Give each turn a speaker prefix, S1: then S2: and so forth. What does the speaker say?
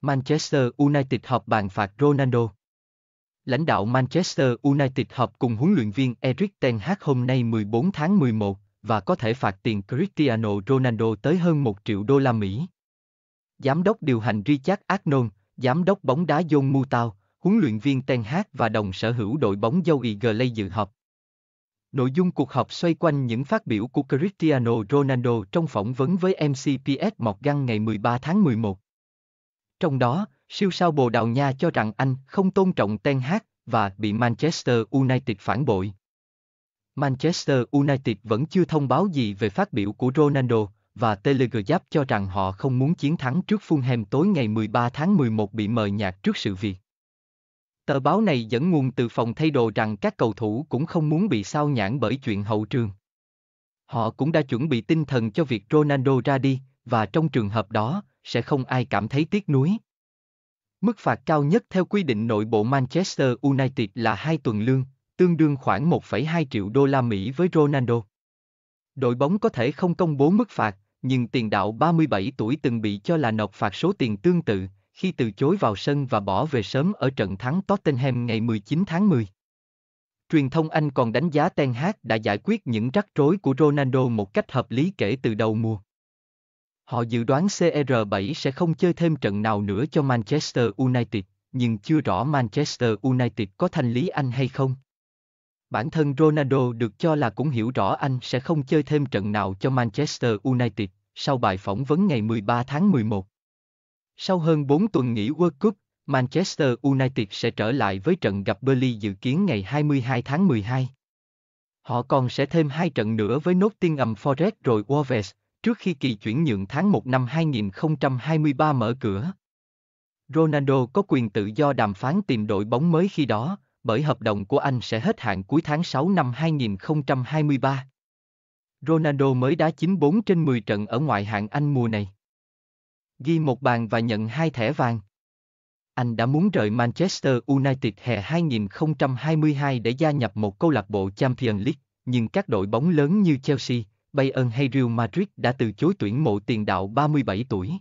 S1: Manchester United họp bàn phạt Ronaldo. Lãnh đạo Manchester United họp cùng huấn luyện viên Erik Ten Hag hôm nay 14 tháng 11 và có thể phạt tiền Cristiano Ronaldo tới hơn 1 triệu đô la Mỹ. Giám đốc điều hành Richard Arnold, giám đốc bóng đá John Mutau, huấn luyện viên Ten Hag và đồng sở hữu đội bóng dâu Igley dự họp. Nội dung cuộc họp xoay quanh những phát biểu của Cristiano Ronaldo trong phỏng vấn với MCPS Morgan ngày 13 tháng 11. Trong đó, siêu sao Bồ Đào Nha cho rằng anh không tôn trọng Ten Hag và bị Manchester United phản bội. Manchester United vẫn chưa thông báo gì về phát biểu của Ronaldo và Telegraph cho rằng họ không muốn chiến thắng trước Fulham tối ngày 13 tháng 11 bị mờ nhạt trước sự việc. Tờ báo này dẫn nguồn từ phòng thay đồ rằng các cầu thủ cũng không muốn bị sao nhãn bởi chuyện hậu trường. Họ cũng đã chuẩn bị tinh thần cho việc Ronaldo ra đi, và trong trường hợp đó, sẽ không ai cảm thấy tiếc nuối. Mức phạt cao nhất theo quy định nội bộ Manchester United là 2 tuần lương, tương đương khoảng 1,2 triệu đô la Mỹ với Ronaldo. Đội bóng có thể không công bố mức phạt, nhưng tiền đạo 37 tuổi từng bị cho là nộp phạt số tiền tương tự khi từ chối vào sân và bỏ về sớm ở trận thắng Tottenham ngày 19 tháng 10. Truyền thông Anh còn đánh giá Ten Hag đã giải quyết những rắc rối của Ronaldo một cách hợp lý kể từ đầu mùa. Họ dự đoán CR7 sẽ không chơi thêm trận nào nữa cho Manchester United, nhưng chưa rõ Manchester United có thanh lý anh hay không. Bản thân Ronaldo được cho là cũng hiểu rõ anh sẽ không chơi thêm trận nào cho Manchester United sau bài phỏng vấn ngày 13 tháng 11. Sau hơn 4 tuần nghỉ World Cup, Manchester United sẽ trở lại với trận gặp Burnley dự kiến ngày 22 tháng 12. Họ còn sẽ thêm hai trận nữa với Nottingham Forest rồi Wolves, trước khi kỳ chuyển nhượng tháng 1 năm 2023 mở cửa. Ronaldo có quyền tự do đàm phán tìm đội bóng mới khi đó, bởi hợp đồng của anh sẽ hết hạn cuối tháng 6 năm 2023. Ronaldo mới đá 94 trên 10 trận ở ngoại hạng Anh mùa này. Ghi một bàn và nhận hai thẻ vàng. Anh đã muốn rời Manchester United hè 2022 để gia nhập một câu lạc bộ Champions League, nhưng các đội bóng lớn như Chelsea, Bayern hay Real Madrid đã từ chối tuyển mộ tiền đạo 37 tuổi.